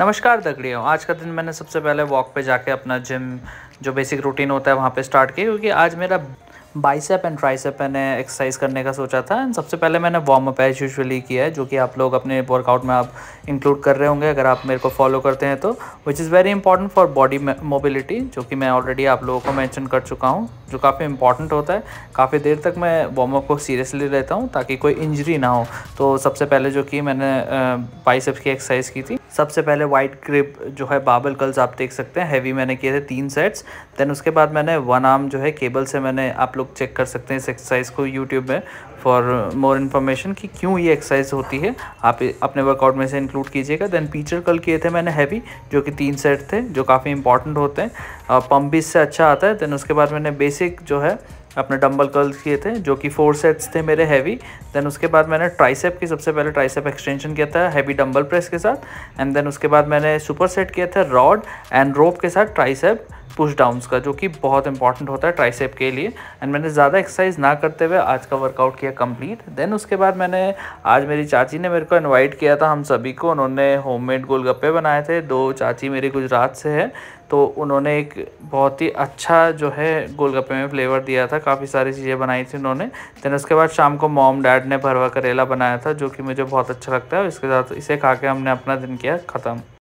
नमस्कार दगड़ियों आज का दिन मैंने सबसे पहले वॉक पे जाके अपना जिम जो बेसिक रूटीन होता है वहाँ पे स्टार्ट किया क्योंकि आज मेरा बाइसेप एंड ट्राइसेप मैंने एक्सरसाइज करने का सोचा था एंड सबसे पहले मैंने वार्म अप एज यूजली किया है जो कि आप लोग अपने वर्कआउट में आप इंक्लूड कर रहे होंगे अगर आप मेरे को फॉलो करते हैं तो which is very important for body mobility जो कि मैं ऑलरेडी आप लोगों को मैंशन कर चुका हूँ जो काफ़ी इंपॉर्टेंट होता है काफ़ी देर तक मैं वार्म अप को सीरियसली लेता हूँ ताकि कोई इंजरी ना हो तो सबसे पहले जो कि मैंने बाइसेप की एक्सरसाइज की थी सबसे पहले वाइट क्रिप जो है बाबल कल्स आप देख सकते हैं हैवी मैंने किए थे तीन सेट्स देन उसके बाद मैंने वन आर्म जो है केबल से मैंने आप लोग चेक कर सकते हैं इस एक्सरसाइज को यूट्यूब में फॉर मोर इन्फॉर्मेशन कि क्यों ये एक्सरसाइज होती है आप अपने वर्कआउट में से इंक्लूड कीजिएगा देन पीचर कल किए थे मैंने हैवी जो कि तीन सेट थे जो काफ़ी इंपॉर्टेंट होते हैं पम्पिस भी इससे अच्छा आता है देन उसके बाद मैंने बेसिक जो है अपने डम्बल कर्ल्स किए थे जो कि फोर सेट्स थे मेरे हैवी देन उसके बाद मैंने ट्राइसेप की सबसे पहले ट्राइसेप एक्सटेंशन किया था हैवी डम्बल प्रेस के साथ एंड देन उसके बाद मैंने सुपर सेट किया था रॉड एंड रोप के साथ ट्राइसेप पुश डाउन्स का जो कि बहुत इंपॉर्टेंट होता है ट्राइसेप के लिए एंड मैंने ज़्यादा एक्सरसाइज ना करते हुए आज का वर्कआउट किया कंप्लीट देन उसके बाद मैंने आज मेरी चाची ने मेरे को इनवाइट किया था हम सभी को उन्होंने होममेड गोलगप्पे बनाए थे दो चाची मेरी गुजरात से है तो उन्होंने एक बहुत ही अच्छा जो है गोलगप्पे में फ्लेवर दिया था काफ़ी सारी चीज़ें बनाई थी उन्होंने देन उसके बाद शाम को मॉम डैड ने भरवा करेला बनाया था जो कि मुझे बहुत अच्छा लगता है इसके साथ इसे खा के हमने अपना दिन किया ख़त्म